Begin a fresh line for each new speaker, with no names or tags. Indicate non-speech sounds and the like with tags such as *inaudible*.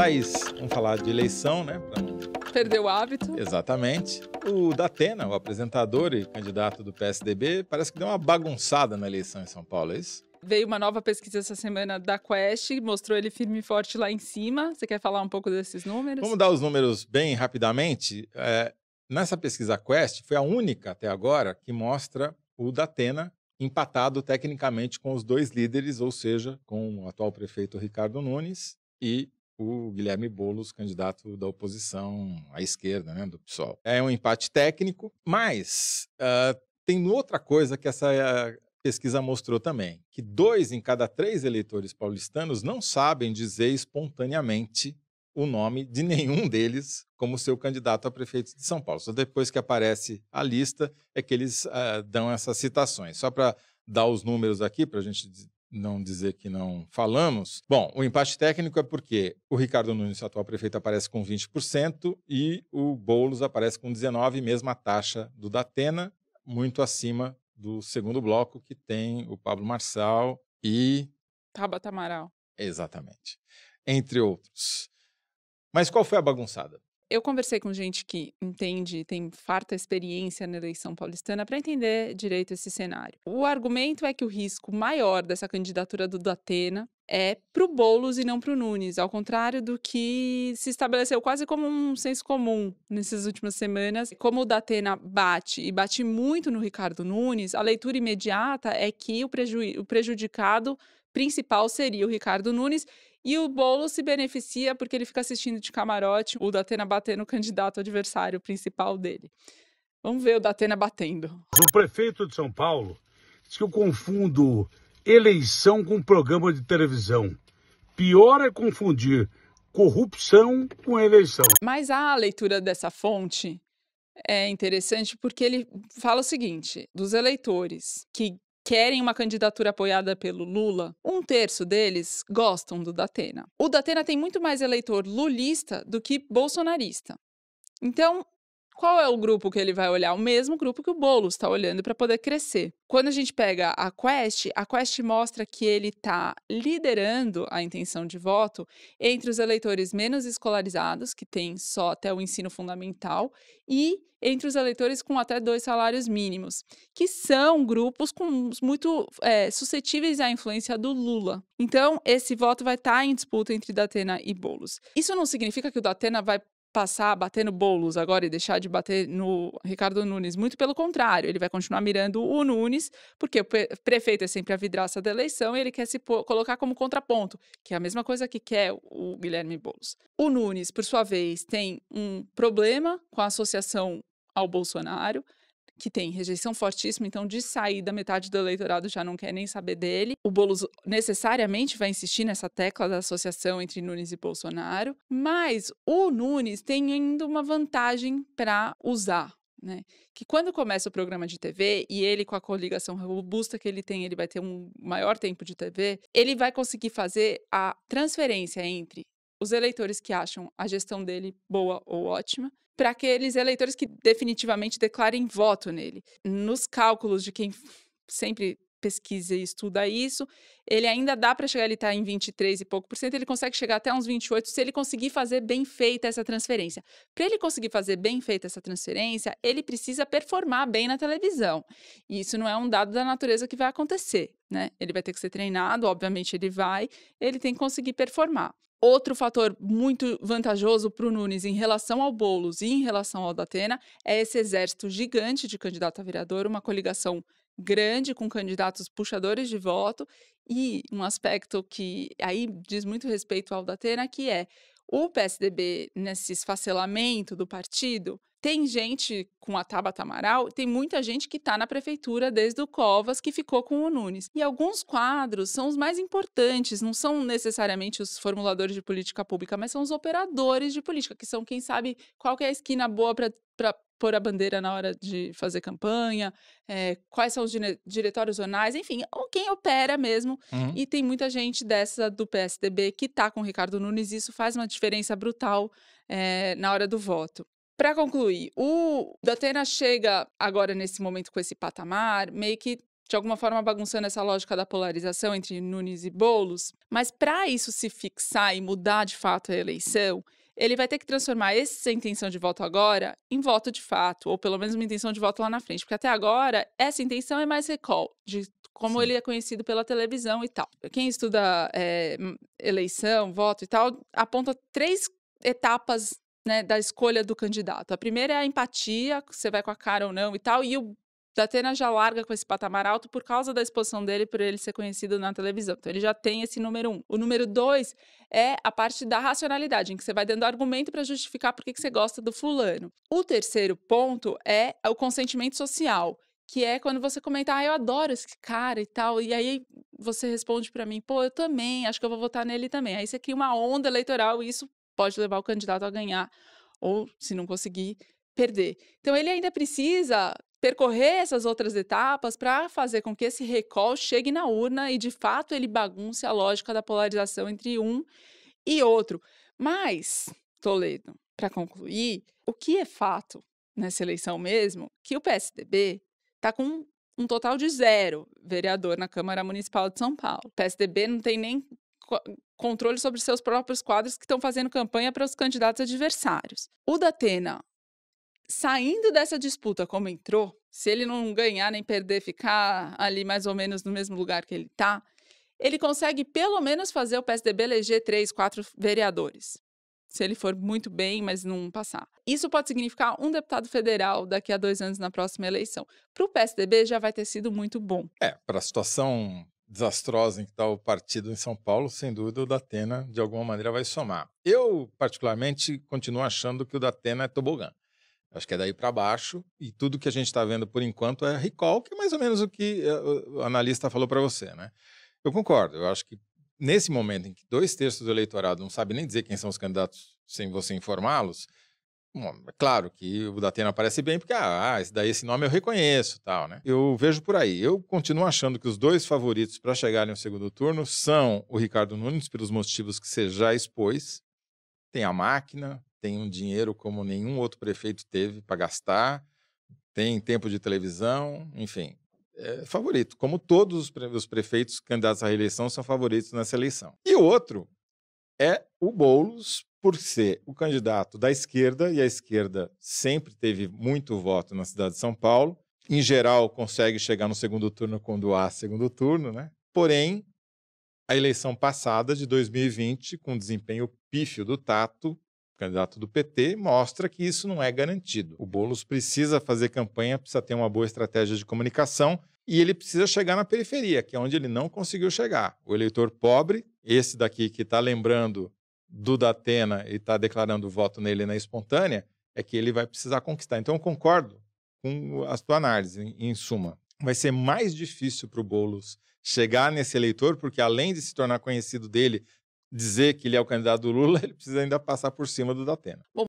Thaís, vamos falar de eleição, né? Pra...
Perdeu o hábito.
Exatamente. O Datena, o apresentador e candidato do PSDB, parece que deu uma bagunçada na eleição em São Paulo, é isso?
Veio uma nova pesquisa essa semana da Quest, mostrou ele firme e forte lá em cima. Você quer falar um pouco desses números? Vamos
dar os números bem rapidamente. É, nessa pesquisa Quest, foi a única até agora que mostra o Datena empatado tecnicamente com os dois líderes, ou seja, com o atual prefeito Ricardo Nunes e o Guilherme Boulos, candidato da oposição à esquerda, né, do PSOL. É um empate técnico, mas uh, tem outra coisa que essa eh, pesquisa mostrou também, que dois em cada três eleitores paulistanos não sabem dizer espontaneamente o nome de nenhum deles como seu candidato a prefeito de São Paulo. Só depois que aparece a lista é que eles uh, dão essas citações. Só para dar os números aqui, para a gente não dizer que não falamos. Bom, o empate técnico é porque o Ricardo Nunes, atual prefeito, aparece com 20% e o Boulos aparece com 19%, mesma taxa do Datena, muito acima do segundo bloco, que tem o Pablo Marçal e.
Tabata Amaral.
Exatamente. Entre outros. Mas qual foi a bagunçada?
eu conversei com gente que entende, tem farta experiência na eleição paulistana para entender direito esse cenário. O argumento é que o risco maior dessa candidatura do Datena é para o Boulos e não para o Nunes, ao contrário do que se estabeleceu quase como um senso comum nessas últimas semanas. Como o Datena bate e bate muito no Ricardo Nunes, a leitura imediata é que o, preju o prejudicado principal seria o Ricardo Nunes e o bolo se beneficia porque ele fica assistindo de camarote o Datena bater no candidato adversário principal dele. Vamos ver o Datena batendo. O prefeito de São Paulo diz que eu confundo eleição com programa de televisão. Pior é confundir corrupção com eleição. Mas a leitura dessa fonte é interessante porque ele fala o seguinte: dos eleitores que querem uma candidatura apoiada pelo Lula, um terço deles gostam do Datena. O Datena tem muito mais eleitor lulista do que bolsonarista. Então, qual é o grupo que ele vai olhar? O mesmo grupo que o Boulos está olhando para poder crescer. Quando a gente pega a Quest, a Quest mostra que ele está liderando a intenção de voto entre os eleitores menos escolarizados, que tem só até o ensino fundamental, e entre os eleitores com até dois salários mínimos, que são grupos com, muito é, suscetíveis à influência do Lula. Então, esse voto vai estar tá em disputa entre Datena e Boulos. Isso não significa que o Datena vai passar a bater no Boulos agora e deixar de bater no Ricardo Nunes. Muito pelo contrário, ele vai continuar mirando o Nunes, porque o prefeito é sempre a vidraça da eleição e ele quer se colocar como contraponto, que é a mesma coisa que quer o Guilherme Boulos. O Nunes, por sua vez, tem um problema com a associação ao Bolsonaro que tem rejeição fortíssima, então de saída metade do eleitorado já não quer nem saber dele. O Boulos necessariamente vai insistir nessa tecla da associação entre Nunes e Bolsonaro, mas o Nunes tem ainda uma vantagem para usar. Né? Que quando começa o programa de TV e ele, com a coligação robusta que ele tem, ele vai ter um maior tempo de TV, ele vai conseguir fazer a transferência entre os eleitores que acham a gestão dele boa ou ótima para aqueles eleitores que definitivamente declarem voto nele. Nos cálculos de quem sempre pesquisa e estuda isso, ele ainda dá para chegar, ele está em 23 e pouco por cento, ele consegue chegar até uns 28 se ele conseguir fazer bem feita essa transferência. Para ele conseguir fazer bem feita essa transferência, ele precisa performar bem na televisão. E isso não é um dado da natureza que vai acontecer, né? Ele vai ter que ser treinado, obviamente ele vai, ele tem que conseguir performar. Outro fator muito vantajoso para o Nunes em relação ao Boulos e em relação ao Datena é esse exército gigante de candidato a vereador, uma coligação grande com candidatos puxadores de voto e um aspecto que aí diz muito respeito ao Datena, que é o PSDB nesse esfacelamento do partido tem gente com a Tabata Amaral, tem muita gente que está na prefeitura desde o Covas que ficou com o Nunes. E alguns quadros são os mais importantes, não são necessariamente os formuladores de política pública, mas são os operadores de política, que são quem sabe qual que é a esquina boa para pôr a bandeira na hora de fazer campanha, é, quais são os diretórios zonais, enfim, quem opera mesmo. Uhum. E tem muita gente dessa do PSDB que está com o Ricardo Nunes, e isso faz uma diferença brutal é, na hora do voto. Para concluir, o Datena chega agora nesse momento com esse patamar, meio que de alguma forma bagunçando essa lógica da polarização entre Nunes e Bolos, mas para isso se fixar e mudar de fato a eleição, ele vai ter que transformar essa intenção de voto agora em voto de fato, ou pelo menos uma intenção de voto lá na frente, porque até agora essa intenção é mais recall, de como Sim. ele é conhecido pela televisão e tal. Quem estuda é, eleição, voto e tal, aponta três etapas né, da escolha do candidato. A primeira é a empatia, você vai com a cara ou não e tal, e o Datena já larga com esse patamar alto por causa da exposição dele, por ele ser conhecido na televisão. Então, ele já tem esse número um. O número dois é a parte da racionalidade, em que você vai dando argumento para justificar por que você gosta do fulano. O terceiro ponto é o consentimento social, que é quando você comenta, ah, eu adoro esse cara e tal, e aí você responde para mim, pô, eu também, acho que eu vou votar nele também. Aí você cria uma onda eleitoral e isso pode levar o candidato a ganhar ou, se não conseguir, perder. Então, ele ainda precisa percorrer essas outras etapas para fazer com que esse recall chegue na urna e, de fato, ele bagunce a lógica da polarização entre um e outro. Mas, Toledo, para concluir, o que é fato nessa eleição mesmo, que o PSDB está com um total de zero vereador na Câmara Municipal de São Paulo. O PSDB não tem nem controle sobre seus próprios quadros que estão fazendo campanha para os candidatos adversários. O Datena, saindo dessa disputa como entrou, se ele não ganhar nem perder, ficar ali mais ou menos no mesmo lugar que ele está, ele consegue pelo menos fazer o PSDB eleger três, quatro vereadores. Se ele for muito bem, mas não passar. Isso pode significar um deputado federal daqui a dois anos na próxima eleição. Para o PSDB já vai ter sido muito bom.
É, para a situação desastrosa em que está o partido em São Paulo, sem dúvida o Datena, de alguma maneira, vai somar. Eu, particularmente, continuo achando que o Datena é tobogã. Acho que é daí para baixo, e tudo que a gente está vendo por enquanto é recall, que é mais ou menos o que eh, o analista falou para você. Né? Eu concordo, eu acho que nesse momento em que dois terços do eleitorado não sabe nem dizer quem são os candidatos sem você informá-los, Bom, é claro que o Datena aparece bem, porque ah, ah, esse, daí, esse nome eu reconheço tal, né? Eu vejo por aí. Eu continuo achando que os dois favoritos para chegarem ao segundo turno são o Ricardo Nunes, pelos motivos que você já expôs. Tem a máquina, tem um dinheiro como nenhum outro prefeito teve para gastar, tem tempo de televisão, enfim. É favorito, como todos os prefeitos candidatos à reeleição são favoritos nessa eleição. E o outro é o Boulos, por ser o candidato da esquerda, e a esquerda sempre teve muito voto na cidade de São Paulo, em geral consegue chegar no segundo turno quando há segundo turno, né? Porém, a eleição passada de 2020, com desempenho pífio do Tato, candidato do PT, mostra que isso não é garantido. O Bolos precisa fazer campanha, precisa ter uma boa estratégia de comunicação e ele precisa chegar na periferia, que é onde ele não conseguiu chegar. O eleitor pobre, esse daqui que está lembrando do Datena e está declarando voto nele na espontânea, é que ele vai precisar conquistar. Então, eu concordo com a sua análise, em, em suma. Vai ser mais difícil para o Boulos chegar nesse eleitor, porque além de se tornar conhecido dele, dizer que ele é o candidato do Lula, *laughs* ele precisa ainda passar por cima do Datena. Bom,